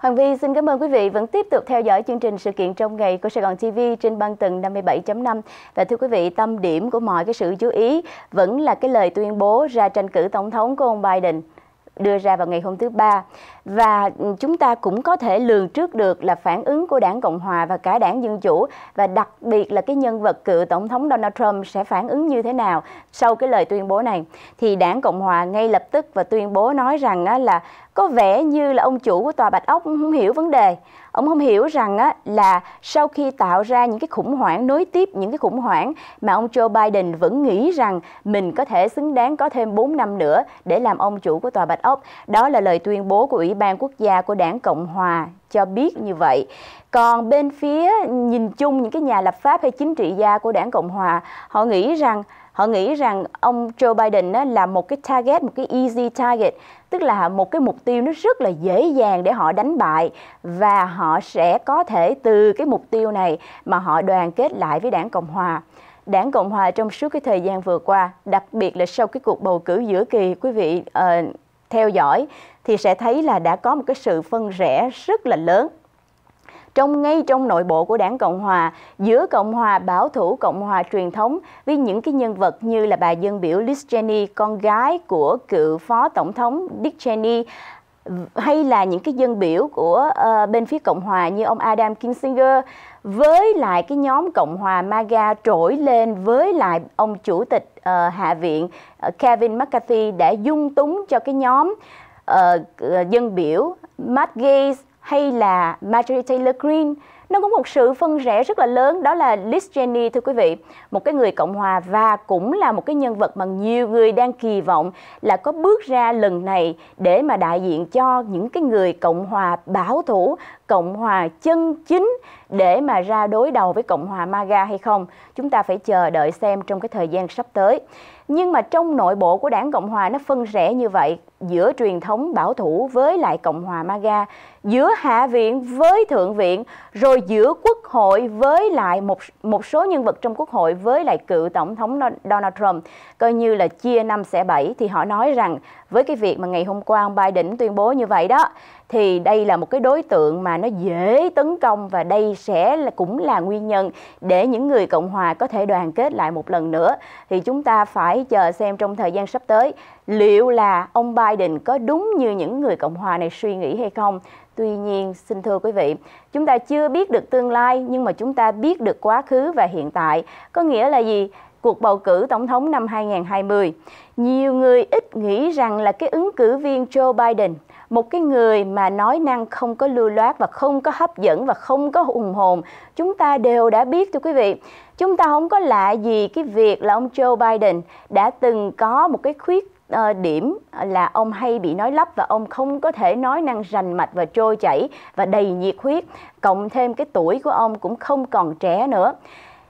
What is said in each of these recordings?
Hoàng Vi xin cảm ơn quý vị vẫn tiếp tục theo dõi chương trình sự kiện trong ngày của Sài Gòn TV trên băng tầng 57.5. Và thưa quý vị, tâm điểm của mọi cái sự chú ý vẫn là cái lời tuyên bố ra tranh cử tổng thống của ông Biden đưa ra vào ngày hôm thứ Ba. Và chúng ta cũng có thể lường trước được là phản ứng của đảng Cộng Hòa và cả đảng Dân Chủ và đặc biệt là cái nhân vật cựu Tổng thống Donald Trump sẽ phản ứng như thế nào sau cái lời tuyên bố này. Thì đảng Cộng Hòa ngay lập tức và tuyên bố nói rằng là có vẻ như là ông chủ của tòa Bạch Ốc không hiểu vấn đề. Ông không hiểu rằng á, là sau khi tạo ra những cái khủng hoảng nối tiếp những cái khủng hoảng mà ông Joe Biden vẫn nghĩ rằng mình có thể xứng đáng có thêm 4 năm nữa để làm ông chủ của tòa Bạch Ốc. Đó là lời tuyên bố của Ủy ban Quốc gia của Đảng Cộng hòa cho biết như vậy. Còn bên phía nhìn chung những cái nhà lập pháp hay chính trị gia của Đảng Cộng hòa, họ nghĩ rằng họ nghĩ rằng ông Joe Biden là một cái target, một cái easy target, tức là một cái mục tiêu nó rất là dễ dàng để họ đánh bại và họ sẽ có thể từ cái mục tiêu này mà họ đoàn kết lại với đảng Cộng Hòa. Đảng Cộng Hòa trong suốt cái thời gian vừa qua, đặc biệt là sau cái cuộc bầu cử giữa kỳ, quý vị uh, theo dõi thì sẽ thấy là đã có một cái sự phân rẽ rất là lớn trong ngay trong nội bộ của đảng Cộng Hòa giữa Cộng Hòa bảo thủ Cộng Hòa truyền thống với những cái nhân vật như là bà dân biểu Liz Cheney, con gái của cựu phó tổng thống Dick Cheney hay là những cái dân biểu của uh, bên phía Cộng Hòa như ông Adam Kinzinger với lại cái nhóm Cộng Hòa MAGA trỗi lên với lại ông chủ tịch uh, Hạ viện uh, Kevin McCarthy đã dung túng cho cái nhóm uh, dân biểu Matt Gaetz hay là Marjorie Taylor Greene nó có một sự phân rẽ rất là lớn đó là Liz Cheney thưa quý vị một cái người cộng hòa và cũng là một cái nhân vật mà nhiều người đang kỳ vọng là có bước ra lần này để mà đại diện cho những cái người cộng hòa bảo thủ cộng hòa chân chính để mà ra đối đầu với cộng hòa MAGA hay không chúng ta phải chờ đợi xem trong cái thời gian sắp tới nhưng mà trong nội bộ của đảng cộng hòa nó phân rẽ như vậy giữa truyền thống bảo thủ với lại cộng hòa MAGA giữa Hạ viện với Thượng viện, rồi giữa Quốc hội với lại một một số nhân vật trong Quốc hội với lại cựu Tổng thống Donald Trump, coi như là chia năm xẻ bảy thì họ nói rằng với cái việc mà ngày hôm qua ông Biden tuyên bố như vậy đó thì đây là một cái đối tượng mà nó dễ tấn công và đây sẽ là cũng là nguyên nhân để những người Cộng hòa có thể đoàn kết lại một lần nữa thì chúng ta phải chờ xem trong thời gian sắp tới liệu là ông Biden có đúng như những người Cộng hòa này suy nghĩ hay không. Tuy nhiên, xin thưa quý vị, chúng ta chưa biết được tương lai nhưng mà chúng ta biết được quá khứ và hiện tại. Có nghĩa là gì? cuộc bầu cử tổng thống năm 2020. Nhiều người ít nghĩ rằng là cái ứng cử viên Joe Biden, một cái người mà nói năng không có lưu loát và không có hấp dẫn và không có hùng hồn, chúng ta đều đã biết thưa quý vị. Chúng ta không có lạ gì cái việc là ông Joe Biden đã từng có một cái khuyết Ờ, điểm là ông hay bị nói lắp và ông không có thể nói năng rành mạch và trôi chảy và đầy nhiệt huyết cộng thêm cái tuổi của ông cũng không còn trẻ nữa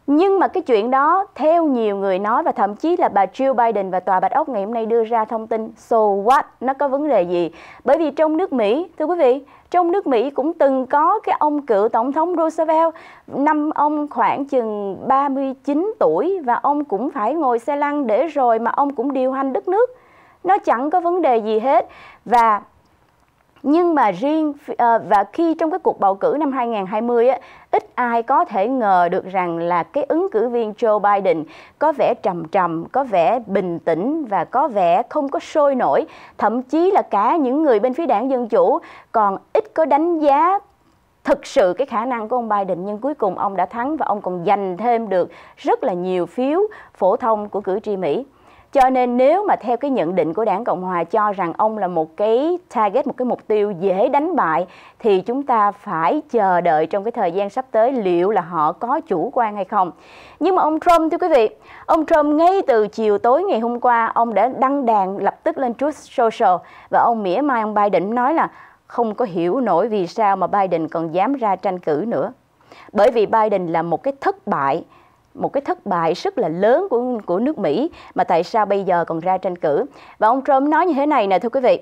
nhưng mà cái chuyện đó theo nhiều người nói và thậm chí là bà Jill Biden và Tòa Bạch Ốc ngày hôm nay đưa ra thông tin so what nó có vấn đề gì bởi vì trong nước Mỹ thưa quý vị trong nước Mỹ cũng từng có cái ông cựu tổng thống Roosevelt năm ông khoảng chừng 39 tuổi và ông cũng phải ngồi xe lăn để rồi mà ông cũng điều hành đất nước nó chẳng có vấn đề gì hết và nhưng mà riêng ờ, và khi trong cái cuộc bầu cử năm 2020 á, ít ai có thể ngờ được rằng là cái ứng cử viên Joe Biden có vẻ trầm trầm, có vẻ bình tĩnh và có vẻ không có sôi nổi, thậm chí là cả những người bên phía đảng Dân Chủ còn ít có đánh giá thực sự cái khả năng của ông Biden nhưng cuối cùng ông đã thắng và ông còn giành thêm được rất là nhiều phiếu phổ thông của cử tri Mỹ cho nên nếu mà theo cái nhận định của đảng cộng hòa cho rằng ông là một cái target một cái mục tiêu dễ đánh bại thì chúng ta phải chờ đợi trong cái thời gian sắp tới liệu là họ có chủ quan hay không nhưng mà ông trump thưa quý vị ông trump ngay từ chiều tối ngày hôm qua ông đã đăng đàn lập tức lên truth social và ông mỉa mai ông biden nói là không có hiểu nổi vì sao mà biden còn dám ra tranh cử nữa bởi vì biden là một cái thất bại một cái thất bại rất là lớn của của nước Mỹ mà tại sao bây giờ còn ra tranh cử. Và ông Trump nói như thế này nè thưa quý vị.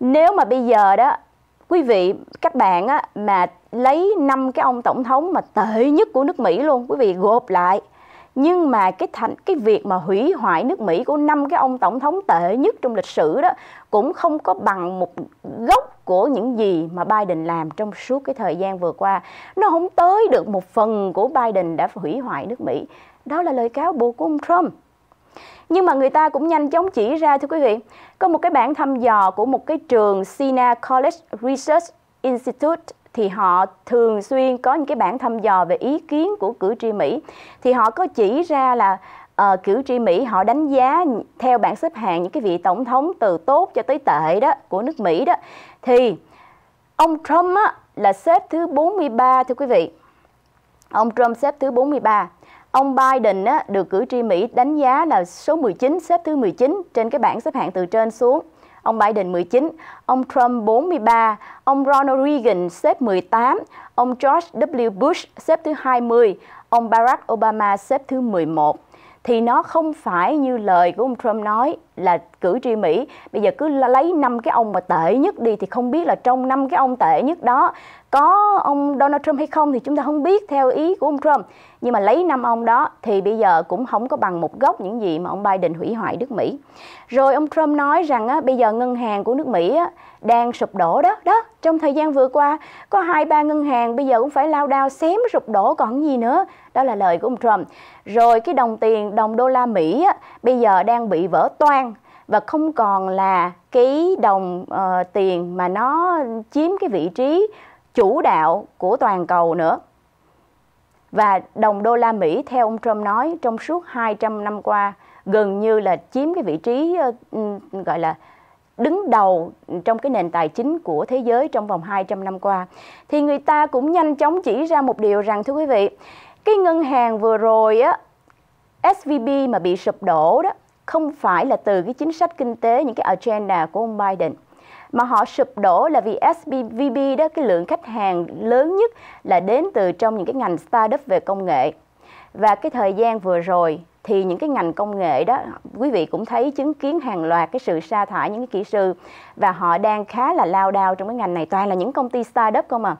Nếu mà bây giờ đó quý vị các bạn á, mà lấy năm cái ông tổng thống mà tệ nhất của nước Mỹ luôn quý vị gộp lại nhưng mà cái thành cái việc mà hủy hoại nước Mỹ của năm cái ông tổng thống tệ nhất trong lịch sử đó cũng không có bằng một gốc của những gì mà Biden làm trong suốt cái thời gian vừa qua nó không tới được một phần của Biden đã hủy hoại nước Mỹ đó là lời cáo buộc của ông Trump nhưng mà người ta cũng nhanh chóng chỉ ra thưa quý vị có một cái bản thăm dò của một cái trường Sina College Research Institute thì họ thường xuyên có những cái bản thăm dò về ý kiến của cử tri Mỹ thì họ có chỉ ra là uh, cử tri Mỹ họ đánh giá theo bảng xếp hạng những cái vị tổng thống từ tốt cho tới tệ đó của nước Mỹ đó thì ông Trump á, là xếp thứ 43 thưa quý vị ông Trump xếp thứ 43 Ông Biden á, được cử tri Mỹ đánh giá là số 19, xếp thứ 19 trên cái bảng xếp hạng từ trên xuống ông Biden 19, ông Trump 43, ông Ronald Reagan xếp 18, ông George W. Bush xếp thứ 20, ông Barack Obama xếp thứ 11 thì nó không phải như lời của ông Trump nói là cử tri Mỹ bây giờ cứ lấy năm cái ông mà tệ nhất đi thì không biết là trong năm cái ông tệ nhất đó có ông Donald Trump hay không thì chúng ta không biết theo ý của ông Trump. Nhưng mà lấy năm ông đó thì bây giờ cũng không có bằng một gốc những gì mà ông Biden hủy hoại nước Mỹ. Rồi ông Trump nói rằng á, bây giờ ngân hàng của nước Mỹ á, đang sụp đổ đó. Đó, trong thời gian vừa qua có hai ba ngân hàng bây giờ cũng phải lao đao xém sụp đổ còn gì nữa. Đó là lời của ông Trump. Rồi cái đồng tiền đồng đô la Mỹ á, bây giờ đang bị vỡ toan và không còn là cái đồng uh, tiền mà nó chiếm cái vị trí chủ đạo của toàn cầu nữa. Và đồng đô la Mỹ theo ông Trump nói trong suốt 200 năm qua gần như là chiếm cái vị trí ờ, gọi là đứng đầu trong cái nền tài chính của thế giới trong vòng 200 năm qua thì người ta cũng nhanh chóng chỉ ra một điều rằng thưa quý vị, cái ngân hàng vừa rồi á SVB mà bị sụp đổ đó không phải là từ cái chính sách kinh tế những cái agenda của ông Biden mà họ sụp đổ là vì SBVB đó cái lượng khách hàng lớn nhất là đến từ trong những cái ngành startup về công nghệ. Và cái thời gian vừa rồi thì những cái ngành công nghệ đó quý vị cũng thấy chứng kiến hàng loạt cái sự sa thải những cái kỹ sư và họ đang khá là lao đao trong cái ngành này toàn là những công ty startup không à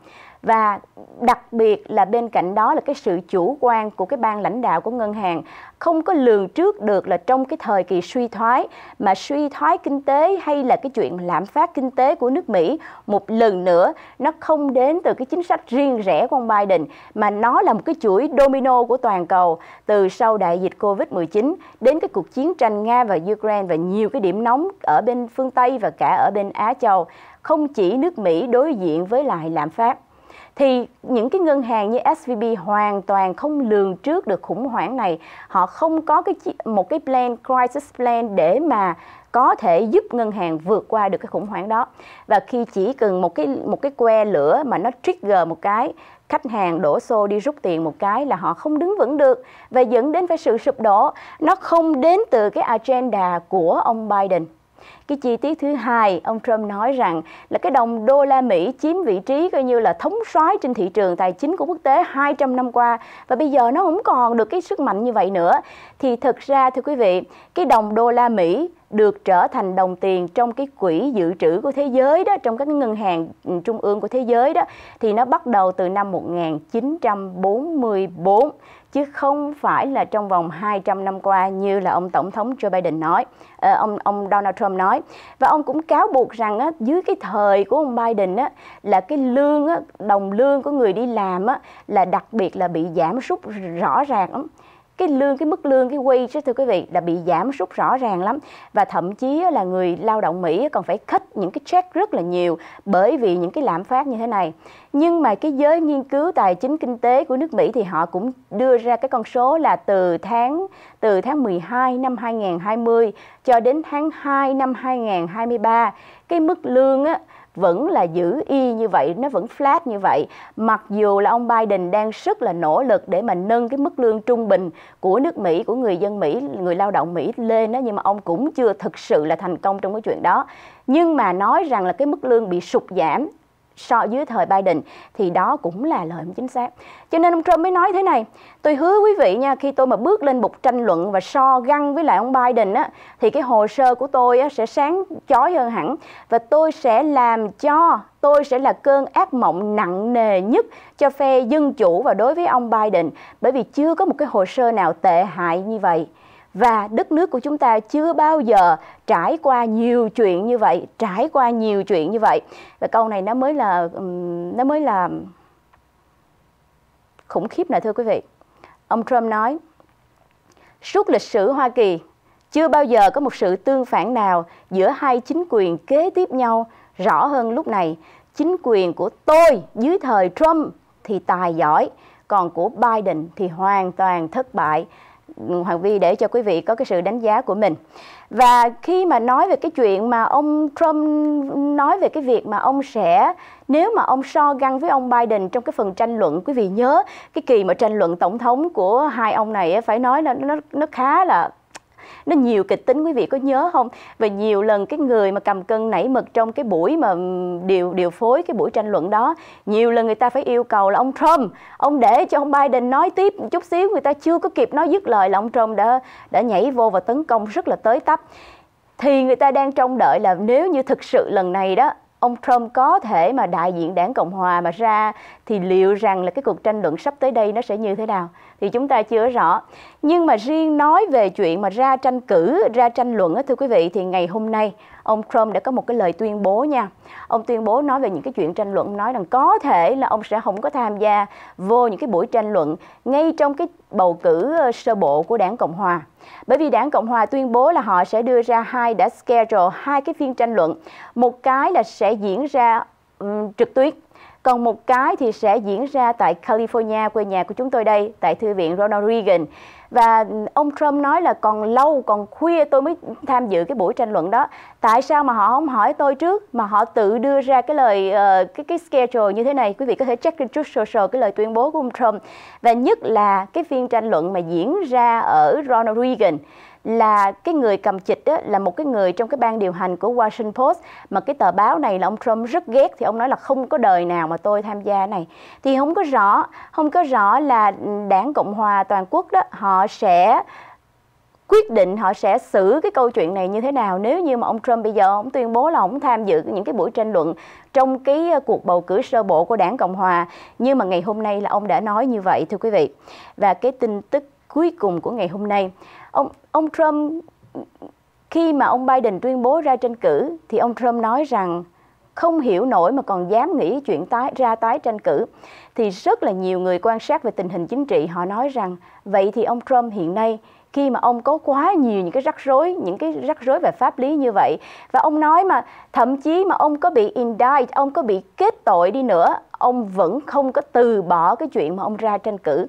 và đặc biệt là bên cạnh đó là cái sự chủ quan của cái ban lãnh đạo của ngân hàng không có lường trước được là trong cái thời kỳ suy thoái mà suy thoái kinh tế hay là cái chuyện lạm phát kinh tế của nước Mỹ một lần nữa nó không đến từ cái chính sách riêng rẽ của ông Biden mà nó là một cái chuỗi domino của toàn cầu từ sau đại dịch Covid-19 đến cái cuộc chiến tranh Nga và Ukraine và nhiều cái điểm nóng ở bên phương Tây và cả ở bên Á Châu không chỉ nước Mỹ đối diện với lại lạm phát thì những cái ngân hàng như SVB hoàn toàn không lường trước được khủng hoảng này họ không có cái một cái plan crisis plan để mà có thể giúp ngân hàng vượt qua được cái khủng hoảng đó và khi chỉ cần một cái một cái que lửa mà nó trigger một cái khách hàng đổ xô đi rút tiền một cái là họ không đứng vững được và dẫn đến phải sự sụp đổ nó không đến từ cái agenda của ông Biden cái chi tiết thứ hai, ông Trump nói rằng là cái đồng đô la Mỹ chiếm vị trí coi như là thống soái trên thị trường tài chính của quốc tế 200 năm qua và bây giờ nó không còn được cái sức mạnh như vậy nữa. Thì thực ra thưa quý vị, cái đồng đô la Mỹ được trở thành đồng tiền trong cái quỹ dự trữ của thế giới đó trong các ngân hàng ừ, trung ương của thế giới đó thì nó bắt đầu từ năm 1944 chứ không phải là trong vòng 200 năm qua như là ông tổng thống Joe Biden nói ờ, ông ông Donald Trump nói nói và ông cũng cáo buộc rằng á, dưới cái thời của ông Biden á, là cái lương á, đồng lương của người đi làm á, là đặc biệt là bị giảm sút rõ ràng lắm cái lương cái mức lương cái quy đó, thưa quý vị là bị giảm sút rõ ràng lắm và thậm chí là người lao động Mỹ còn phải khất những cái check rất là nhiều bởi vì những cái lạm phát như thế này nhưng mà cái giới nghiên cứu tài chính kinh tế của nước Mỹ thì họ cũng đưa ra cái con số là từ tháng từ tháng 12 năm 2020 cho đến tháng 2 năm 2023 cái mức lương á, vẫn là giữ y như vậy, nó vẫn flat như vậy. Mặc dù là ông Biden đang rất là nỗ lực để mà nâng cái mức lương trung bình của nước Mỹ, của người dân Mỹ, người lao động Mỹ lên đó, nhưng mà ông cũng chưa thực sự là thành công trong cái chuyện đó. Nhưng mà nói rằng là cái mức lương bị sụt giảm so dưới thời Biden thì đó cũng là lời không chính xác. Cho nên ông Trump mới nói thế này, tôi hứa quý vị nha, khi tôi mà bước lên bục tranh luận và so găng với lại ông Biden á, thì cái hồ sơ của tôi á, sẽ sáng chói hơn hẳn và tôi sẽ làm cho tôi sẽ là cơn ác mộng nặng nề nhất cho phe dân chủ và đối với ông Biden bởi vì chưa có một cái hồ sơ nào tệ hại như vậy và đất nước của chúng ta chưa bao giờ trải qua nhiều chuyện như vậy trải qua nhiều chuyện như vậy và câu này nó mới là nó mới là khủng khiếp này thưa quý vị ông Trump nói suốt lịch sử Hoa Kỳ chưa bao giờ có một sự tương phản nào giữa hai chính quyền kế tiếp nhau rõ hơn lúc này chính quyền của tôi dưới thời Trump thì tài giỏi còn của Biden thì hoàn toàn thất bại Hoàng Vi để cho quý vị có cái sự đánh giá của mình. Và khi mà nói về cái chuyện mà ông Trump nói về cái việc mà ông sẽ nếu mà ông so găng với ông Biden trong cái phần tranh luận quý vị nhớ cái kỳ mà tranh luận tổng thống của hai ông này phải nói là nó nó khá là nó nhiều kịch tính quý vị có nhớ không và nhiều lần cái người mà cầm cân nảy mực trong cái buổi mà điều điều phối cái buổi tranh luận đó nhiều lần người ta phải yêu cầu là ông Trump ông để cho ông Biden nói tiếp một chút xíu người ta chưa có kịp nói dứt lời là ông Trump đã đã nhảy vô và tấn công rất là tới tấp thì người ta đang trông đợi là nếu như thực sự lần này đó ông Trump có thể mà đại diện đảng Cộng Hòa mà ra thì liệu rằng là cái cuộc tranh luận sắp tới đây nó sẽ như thế nào thì chúng ta chưa rõ. Nhưng mà riêng nói về chuyện mà ra tranh cử, ra tranh luận á thưa quý vị thì ngày hôm nay ông Trump đã có một cái lời tuyên bố nha. Ông tuyên bố nói về những cái chuyện tranh luận nói rằng có thể là ông sẽ không có tham gia vô những cái buổi tranh luận ngay trong cái bầu cử ờ, sơ bộ của đảng Cộng Hòa. Bởi vì đảng Cộng Hòa tuyên bố là họ sẽ đưa ra hai đã schedule hai cái phiên tranh luận. Một cái là sẽ diễn ra um, trực tuyến còn một cái thì sẽ diễn ra tại California, quê nhà của chúng tôi đây, tại Thư viện Ronald Reagan. Và ông Trump nói là còn lâu, còn khuya tôi mới tham dự cái buổi tranh luận đó. Tại sao mà họ không hỏi tôi trước, mà họ tự đưa ra cái lời, uh, cái cái schedule như thế này. Quý vị có thể check trên Truth Social cái lời tuyên bố của ông Trump. Và nhất là cái phiên tranh luận mà diễn ra ở Ronald Reagan là cái người cầm chịch á, là một cái người trong cái ban điều hành của Washington Post mà cái tờ báo này là ông Trump rất ghét thì ông nói là không có đời nào mà tôi tham gia này thì không có rõ không có rõ là đảng Cộng hòa toàn quốc đó họ sẽ quyết định họ sẽ xử cái câu chuyện này như thế nào nếu như mà ông Trump bây giờ ông tuyên bố là ông tham dự những cái buổi tranh luận trong cái ờ, cuộc bầu cử sơ bộ của đảng Cộng Hòa nhưng mà ngày hôm nay là ông đã nói như vậy thưa quý vị và cái tin tức cuối cùng của ngày hôm nay ông ông Trump khi mà ông Biden tuyên bố ra tranh cử thì ông Trump nói rằng không hiểu nổi mà còn dám nghĩ chuyện tái ra tái tranh cử thì rất là nhiều người quan sát về tình hình chính trị họ nói rằng vậy thì ông Trump hiện nay khi mà ông có quá nhiều những cái rắc rối những cái rắc rối về pháp lý như vậy và ông nói mà thậm chí mà ông có bị indict ông có bị kết tội đi nữa ông vẫn không có từ bỏ cái chuyện mà ông ra tranh cử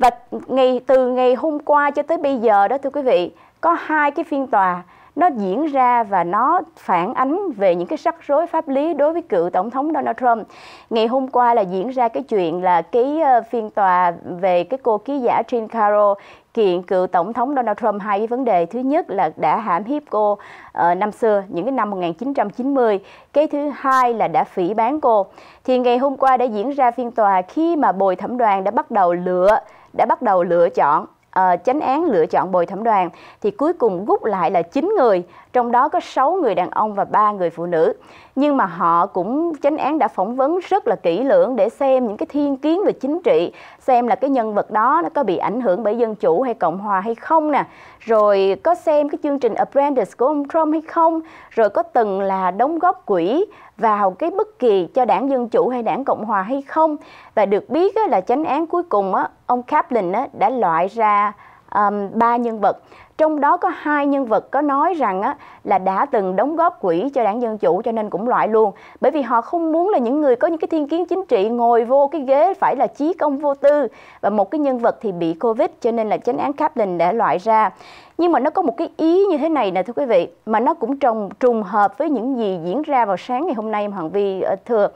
và ngày từ ngày hôm qua cho tới bây giờ đó thưa quý vị có hai cái phiên tòa nó diễn ra và nó phản ánh về những cái sắc rối pháp lý đối với cựu tổng thống Donald Trump. Ngày hôm qua là diễn ra cái chuyện là cái ờ, phiên tòa về cái cô ký giả Jean Caro kiện cựu tổng thống Donald Trump hai cái vấn đề. Thứ nhất là đã hãm hiếp cô uh, năm xưa, những cái năm 1990. Cái thứ hai là đã phỉ bán cô. Thì ngày hôm qua đã diễn ra phiên tòa khi mà bồi thẩm đoàn đã bắt đầu lựa đã bắt đầu lựa chọn uh, chánh án lựa chọn bồi thẩm đoàn thì cuối cùng rút lại là 9 người, trong đó có 6 người đàn ông và 3 người phụ nữ. Nhưng mà họ cũng chánh án đã phỏng vấn rất là kỹ lưỡng để xem những cái thiên kiến về chính trị xem là cái nhân vật đó nó có bị ảnh hưởng bởi dân chủ hay cộng hòa hay không nè rồi có xem cái chương trình Apprentice của ông Trump hay không rồi có từng là đóng góp quỹ vào cái bất kỳ cho đảng Dân Chủ hay đảng Cộng Hòa hay không và được biết là chánh án cuối cùng ông Kaplan đã loại ra um, ba nhân vật trong đó có hai nhân vật có nói rằng á, là đã từng đóng góp quỹ cho đảng Dân Chủ cho nên cũng loại luôn. Bởi vì họ không muốn là những người có những cái thiên kiến chính trị ngồi vô cái ghế phải là chí công vô tư. Và một cái nhân vật thì bị Covid cho nên là chánh án Kaplan đã loại ra. Nhưng mà nó có một cái ý như thế này nè thưa quý vị, mà nó cũng trùng, trùng hợp với những gì diễn ra vào sáng ngày hôm nay em Hoàng Vi ờ, thưa.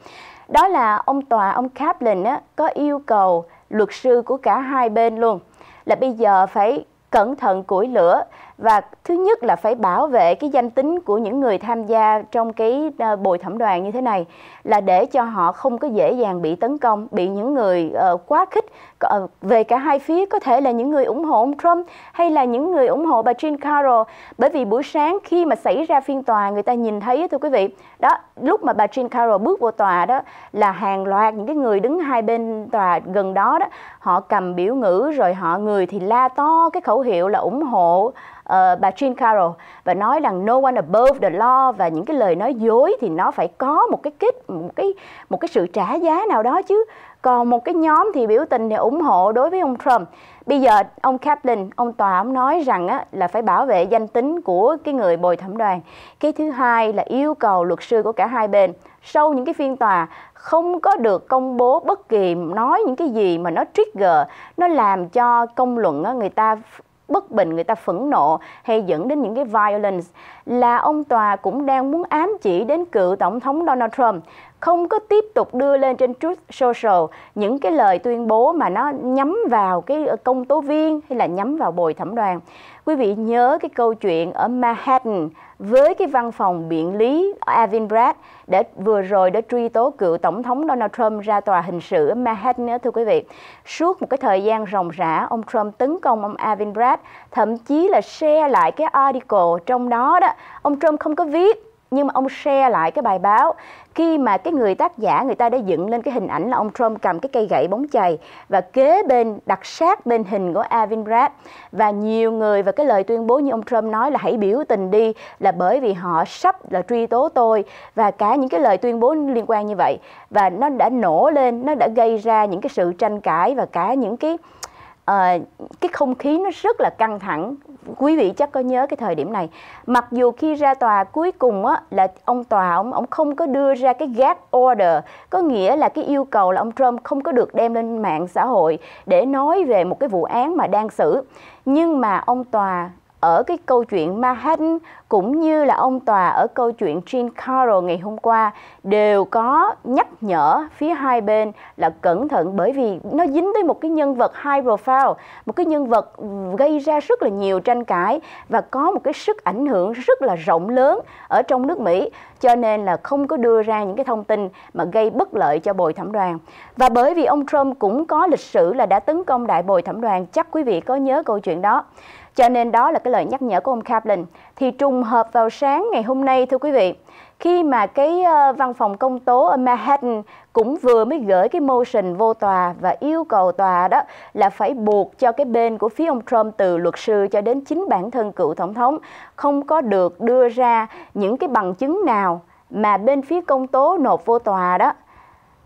Đó là ông tòa, ông Kaplan á, có yêu cầu luật sư của cả hai bên luôn là bây giờ phải cẩn thận củi lửa và thứ nhất là phải bảo vệ cái danh tính của những người tham gia trong cái ờ, bồi thẩm đoàn như thế này là để cho họ không có dễ dàng bị tấn công bị những người uh, quá khích uh, về cả hai phía có thể là những người ủng hộ ông Trump hay là những người ủng hộ bà Jean Carroll bởi vì buổi sáng khi mà xảy ra phiên tòa người ta nhìn thấy thưa quý vị đó lúc mà bà Jean Carroll bước vô tòa đó là hàng loạt những cái người đứng hai bên tòa gần đó đó họ cầm biểu ngữ rồi họ người thì la to cái khẩu hiệu là ủng hộ uh, bà Jean Carroll và nói rằng no one above the law và những cái lời nói dối thì nó phải có một cái kết một cái một cái sự trả giá nào đó chứ còn một cái nhóm thì biểu tình thì ủng hộ đối với ông Trump bây giờ ông Kaplan ông tòa ông nói rằng á, là phải bảo vệ danh tính của cái người bồi thẩm đoàn cái thứ hai là yêu cầu luật sư của cả hai bên sau những cái phiên tòa không có được công bố bất kỳ nói những cái gì mà nó trigger nó làm cho công luận người ta bất bình, người ta phẫn nộ hay dẫn đến những cái violence là ông tòa cũng đang muốn ám chỉ đến cựu tổng thống Donald Trump không có tiếp tục đưa lên trên Truth Social những cái lời tuyên bố mà nó nhắm vào cái công tố viên hay là nhắm vào bồi thẩm đoàn. Quý vị nhớ cái câu chuyện ở Manhattan với cái văn phòng biện lý Alvin Bragg để vừa rồi đã truy tố cựu tổng thống Donald Trump ra tòa hình sự ở Manhattan nữa thưa quý vị. Suốt một cái thời gian ròng rã ông Trump tấn công ông Alvin Bragg, thậm chí là share lại cái article trong đó đó, ông Trump không có viết nhưng mà ông share lại cái bài báo khi mà cái người tác giả người ta đã dựng lên cái hình ảnh là ông Trump cầm cái cây gậy bóng chày và kế bên đặt sát bên hình của Avin Brad và nhiều người và cái lời tuyên bố như ông Trump nói là hãy biểu tình đi là bởi vì họ sắp là truy tố tôi và cả những cái lời tuyên bố liên quan như vậy và nó đã nổ lên nó đã gây ra những cái sự tranh cãi và cả những cái à, cái không khí nó rất là căng thẳng quý vị chắc có nhớ cái thời điểm này mặc dù khi ra tòa cuối cùng á, là ông tòa ông ông không có đưa ra cái gag order có nghĩa là cái yêu cầu là ông Trump không có được đem lên mạng xã hội để nói về một cái vụ án mà đang xử nhưng mà ông tòa ở cái câu chuyện Manhattan cũng như là ông tòa ở câu chuyện Jean Carroll ngày hôm qua đều có nhắc nhở phía hai bên là cẩn thận bởi vì nó dính tới một cái nhân vật high profile, một cái nhân vật gây ra rất là nhiều tranh cãi và có một cái sức ảnh hưởng rất là rộng lớn ở trong nước Mỹ cho nên là không có đưa ra những cái thông tin mà gây bất lợi cho bồi thẩm đoàn. Và bởi vì ông Trump cũng có lịch sử là đã tấn công đại bồi thẩm đoàn, chắc quý vị có nhớ câu chuyện đó. Cho nên đó là cái lời nhắc nhở của ông Kaplan thì trùng hợp vào sáng ngày hôm nay thưa quý vị khi mà cái ờ, văn phòng công tố ở Manhattan cũng vừa mới gửi cái motion vô tòa và yêu cầu tòa đó là phải buộc cho cái bên của phía ông Trump từ luật sư cho đến chính bản thân cựu tổng thống không có được đưa ra những cái bằng chứng nào mà bên phía công tố nộp vô tòa đó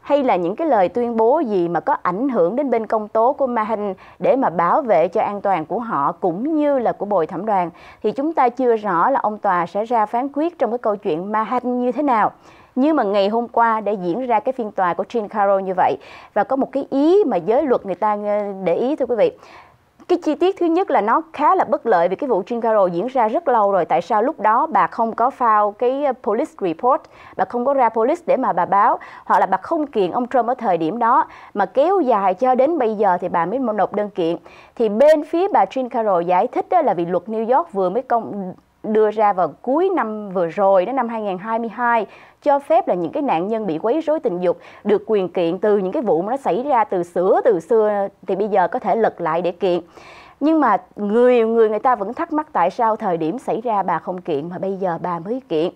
hay là những cái lời tuyên bố gì mà có ảnh hưởng đến bên công tố của Mahin để mà bảo vệ cho an toàn của họ cũng như là của bồi thẩm đoàn thì chúng ta chưa rõ là ông tòa sẽ ra phán quyết trong cái câu chuyện Mahin như thế nào. Như mà ngày hôm qua đã diễn ra cái phiên tòa của Jean Caro như vậy và có một cái ý mà giới luật người ta để ý thưa quý vị cái chi tiết thứ nhất là nó khá là bất lợi vì cái vụ Chincaro diễn ra rất lâu rồi. Tại sao lúc đó bà không có phao cái ờ, police report, bà không có ra police để mà bà báo, hoặc là bà không kiện ông Trump ở thời điểm đó, mà kéo dài cho đến bây giờ thì bà mới nộp đơn kiện. Thì bên phía bà Chincaro giải thích đó là vì luật New York vừa mới công đưa ra vào cuối năm vừa rồi đến năm 2022 cho phép là những cái nạn nhân bị quấy rối tình dục được quyền kiện từ những cái vụ mà nó xảy ra từ xưa từ xưa thì bây giờ có thể lật lại để kiện nhưng mà người người người ta vẫn thắc mắc tại sao thời điểm xảy ra bà không kiện mà bây giờ bà mới kiện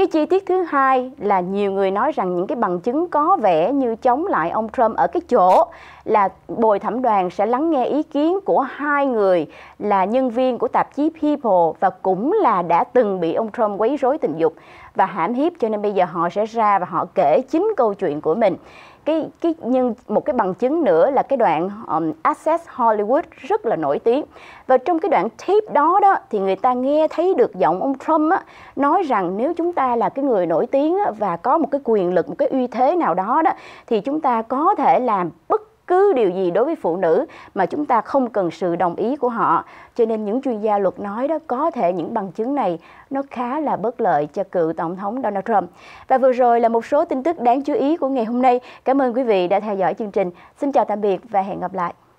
cái chi tiết thứ hai là nhiều người nói rằng những cái bằng chứng có vẻ như chống lại ông Trump ở cái chỗ là bồi thẩm đoàn sẽ lắng nghe ý kiến của hai người là nhân viên của tạp chí People và cũng là đã từng bị ông Trump quấy rối tình dục và hãm hiếp cho nên bây giờ họ sẽ ra và họ kể chính câu chuyện của mình cái cái nhưng một cái bằng chứng nữa là cái đoạn um, Access Hollywood rất là nổi tiếng và trong cái đoạn tape đó đó thì người ta nghe thấy được giọng ông Trump á, nói rằng nếu chúng ta là cái người nổi tiếng á, và có một cái quyền lực một cái uy thế nào đó đó thì chúng ta có thể làm bất cứ điều gì đối với phụ nữ mà chúng ta không cần sự đồng ý của họ. Cho nên những chuyên gia luật nói đó có thể những bằng chứng này nó khá là bất lợi cho cựu tổng thống Donald Trump. Và vừa rồi là một số tin tức đáng chú ý của ngày hôm nay. Cảm ơn quý vị đã theo dõi chương trình. Xin chào tạm biệt và hẹn gặp lại.